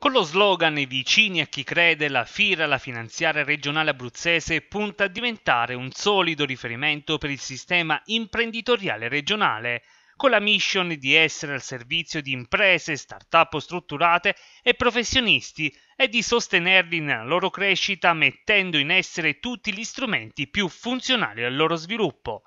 Con lo slogan I vicini a chi crede, la fiera, la finanziaria regionale abruzzese punta a diventare un solido riferimento per il sistema imprenditoriale regionale, con la mission di essere al servizio di imprese, start-up strutturate e professionisti e di sostenerli nella loro crescita mettendo in essere tutti gli strumenti più funzionali al loro sviluppo.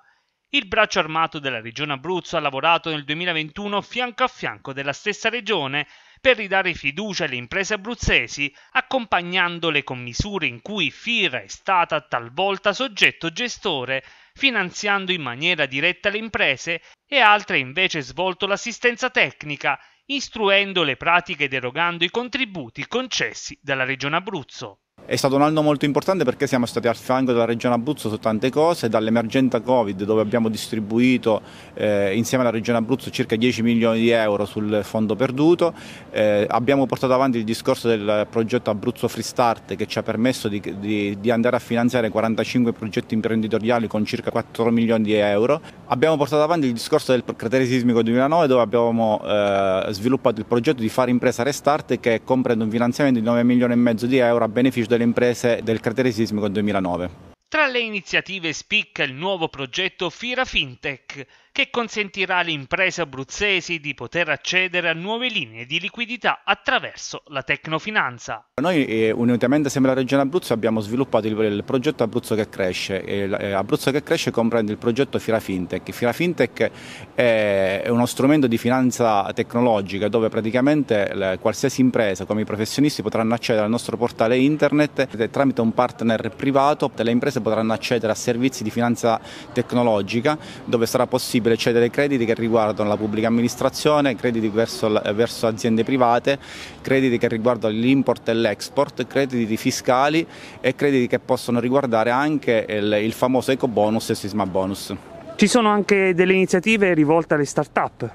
Il braccio armato della Regione Abruzzo ha lavorato nel 2021 fianco a fianco della stessa Regione per ridare fiducia alle imprese abruzzesi, accompagnandole con misure in cui FIRA è stata talvolta soggetto gestore, finanziando in maniera diretta le imprese e altre invece svolto l'assistenza tecnica, istruendo le pratiche ed erogando i contributi concessi dalla Regione Abruzzo. È stato un anno molto importante perché siamo stati al fianco della Regione Abruzzo su tante cose, dall'emergenza Covid dove abbiamo distribuito eh, insieme alla Regione Abruzzo circa 10 milioni di euro sul fondo perduto, eh, abbiamo portato avanti il discorso del progetto Abruzzo Free Start che ci ha permesso di, di, di, andare a finanziare 45 progetti imprenditoriali con circa 4 milioni di euro, abbiamo portato avanti il discorso del cratere sismico 2009 dove abbiamo eh, sviluppato il progetto di fare impresa Restart che comprende un finanziamento di 9 milioni e mezzo di euro a beneficio delle imprese del cratere sismico 2009. Tra le iniziative spicca il nuovo progetto Fira FinTech, che consentirà alle imprese abruzzesi di poter accedere a nuove linee di liquidità attraverso la tecnofinanza. Noi, eh, unitamente assieme alla Regione Abruzzo, abbiamo sviluppato il, il progetto Abruzzo che cresce. E, eh, Abruzzo che cresce comprende il progetto Fira Fintech. Fira Fintech è uno strumento di finanza tecnologica dove praticamente le, eh, qualsiasi impresa, come i professionisti, potranno accedere al nostro portale internet e tramite un partner privato le imprese potranno accedere a servizi di finanza tecnologica dove sarà possibile possibile cedere crediti che riguardano la pubblica amministrazione, crediti verso, verso aziende private, crediti che riguardano l'import e l'export, crediti fiscali e crediti che possono riguardare anche il, il famoso eco bonus e sisma bonus. Ci sono anche delle iniziative rivolte alle start-up?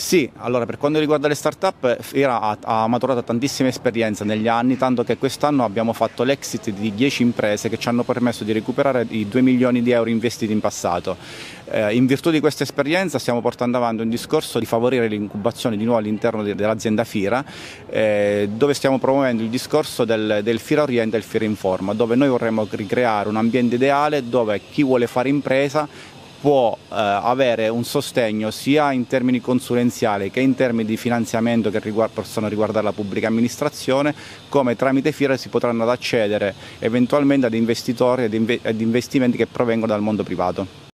Sì, allora per quanto riguarda le start-up, Fira ha, maturato tantissima esperienza negli anni, tanto che quest'anno abbiamo fatto l'exit di 10 imprese che ci hanno permesso di recuperare i 2 milioni di euro investiti in passato. Eh, in virtù di questa esperienza stiamo portando avanti un discorso di favorire l'incubazione di nuovo all'interno de, dell'azienda Fira, eh, dove stiamo promuovendo il discorso del, del Fira Oriente e il Fira Informa, dove noi vorremmo ricreare un ambiente ideale dove chi vuole fare impresa può eh, avere un sostegno sia in termini consulenziali che in termini di finanziamento che riguard possono riguardare la pubblica amministrazione, come tramite FIRA si potranno accedere eventualmente ad investitori ed, inve ed investimenti che provengono dal mondo privato.